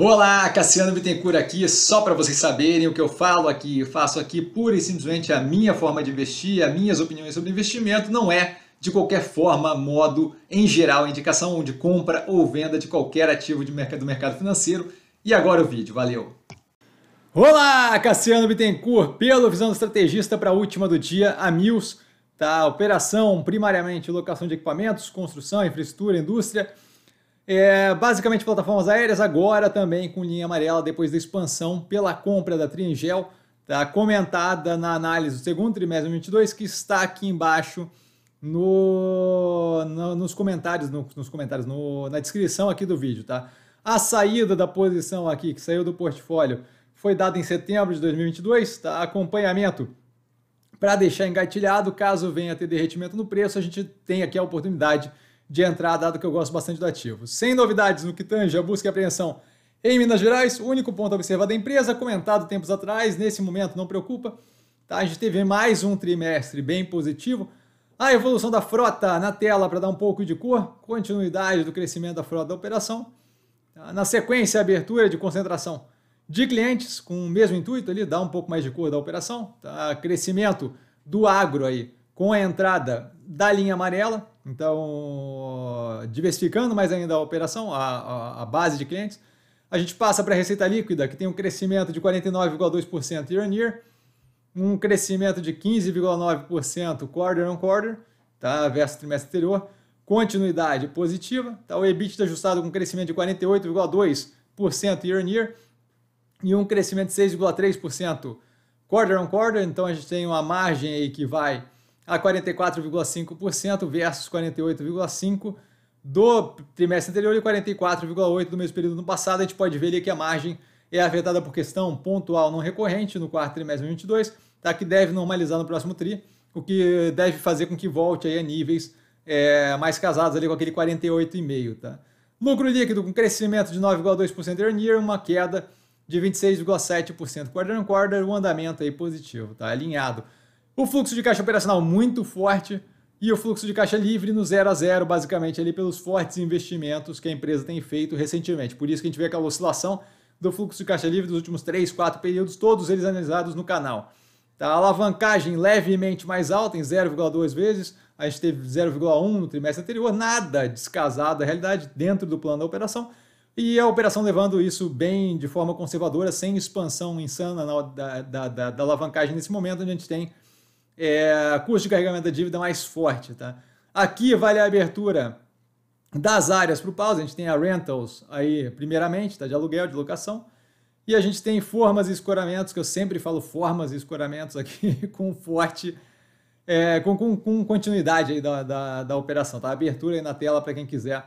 Olá, Cassiano Bittencourt aqui, só para vocês saberem o que eu falo aqui, eu faço aqui pura e simplesmente a minha forma de investir, as minhas opiniões sobre investimento, não é de qualquer forma, modo, em geral, indicação de compra ou venda de qualquer ativo de mercado, do mercado financeiro. E agora o vídeo, valeu! Olá, Cassiano Bittencourt, pelo Visão do Estrategista para a última do dia, a Mills, tá? Operação primariamente locação de equipamentos, construção, infraestrutura, indústria, é, basicamente plataformas aéreas, agora também com linha amarela depois da expansão pela compra da Tringel, tá comentada na análise do segundo trimestre de 2022, que está aqui embaixo no, no nos comentários, no, nos comentários no, na descrição aqui do vídeo, tá? A saída da posição aqui, que saiu do portfólio, foi dada em setembro de 2022, tá? Acompanhamento para deixar engatilhado, caso venha a ter derretimento no preço, a gente tem aqui a oportunidade de de entrar, dado que eu gosto bastante do ativo. Sem novidades no que tange a busca e apreensão em Minas Gerais, o único ponto observado da é empresa, comentado tempos atrás, nesse momento não preocupa. Tá? A gente teve mais um trimestre bem positivo. A evolução da frota na tela para dar um pouco de cor, continuidade do crescimento da frota da operação. Tá? Na sequência, a abertura de concentração de clientes com o mesmo intuito ali, dar um pouco mais de cor da operação. Tá? Crescimento do agro aí, com a entrada da linha amarela, então diversificando mais ainda a operação, a, a, a base de clientes. A gente passa para a receita líquida, que tem um crescimento de 49,2% year on year, um crescimento de 15,9% quarter on quarter, tá? versus trimestre anterior, continuidade positiva, tá? o EBITDA ajustado com crescimento de 48,2% year on year e um crescimento de 6,3% quarter on quarter, então a gente tem uma margem aí que vai a 44,5% versus 48,5% do trimestre anterior e 44,8% do mesmo período no passado. A gente pode ver ali que a margem é afetada por questão pontual não recorrente no quarto trimestre de 2022, tá? que deve normalizar no próximo TRI, o que deve fazer com que volte aí a níveis é, mais casados ali com aquele 48,5%. Tá? Lucro líquido com crescimento de 9,2% year year, uma queda de 26,7% quarter on quarter, um andamento aí positivo, tá? alinhado o fluxo de caixa operacional muito forte e o fluxo de caixa livre no zero a zero, basicamente, ali pelos fortes investimentos que a empresa tem feito recentemente. Por isso que a gente vê aquela oscilação do fluxo de caixa livre dos últimos 3, 4 períodos, todos eles analisados no canal. Tá? A alavancagem levemente mais alta, em 0,2 vezes, a gente teve 0,1 no trimestre anterior, nada descasado da realidade dentro do plano da operação, e a operação levando isso bem de forma conservadora, sem expansão insana na, da, da, da, da alavancagem nesse momento, onde a gente tem é, custo de carregamento da dívida mais forte. Tá? Aqui vale a abertura das áreas para o pause. A gente tem a rentals aí, primeiramente, tá? de aluguel, de locação. E a gente tem formas e escoramentos, que eu sempre falo formas e escoramentos aqui com forte, é, com, com, com, continuidade aí da, da, da, operação. Tá? Abertura aí na tela para quem quiser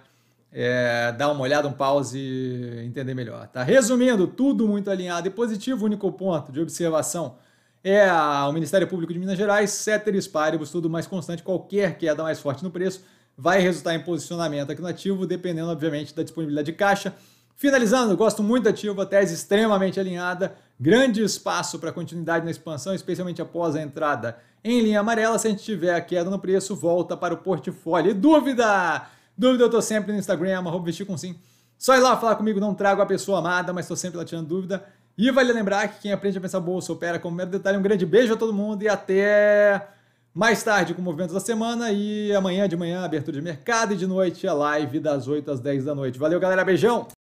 é, dar uma olhada, um pause e entender melhor. Tá? Resumindo, tudo muito alinhado e positivo. O único ponto de observação é o Ministério Público de Minas Gerais, ceteris paribus, tudo mais constante, qualquer queda mais forte no preço vai resultar em posicionamento aqui no ativo, dependendo, obviamente, da disponibilidade de caixa. Finalizando, gosto muito do ativo, a tese extremamente alinhada, grande espaço para continuidade na expansão, especialmente após a entrada em linha amarela. Se a gente tiver a queda no preço, volta para o portfólio. E dúvida? Dúvida eu estou sempre no Instagram, arroba vestir com sim. Só ir lá falar comigo, não trago a pessoa amada, mas estou sempre lá tirando dúvida. E vale lembrar que quem aprende a pensar bolsa opera como mero detalhe. Um grande beijo a todo mundo e até mais tarde com o movimento da semana e amanhã de manhã abertura de mercado e de noite a live das 8 às 10 da noite. Valeu, galera. Beijão!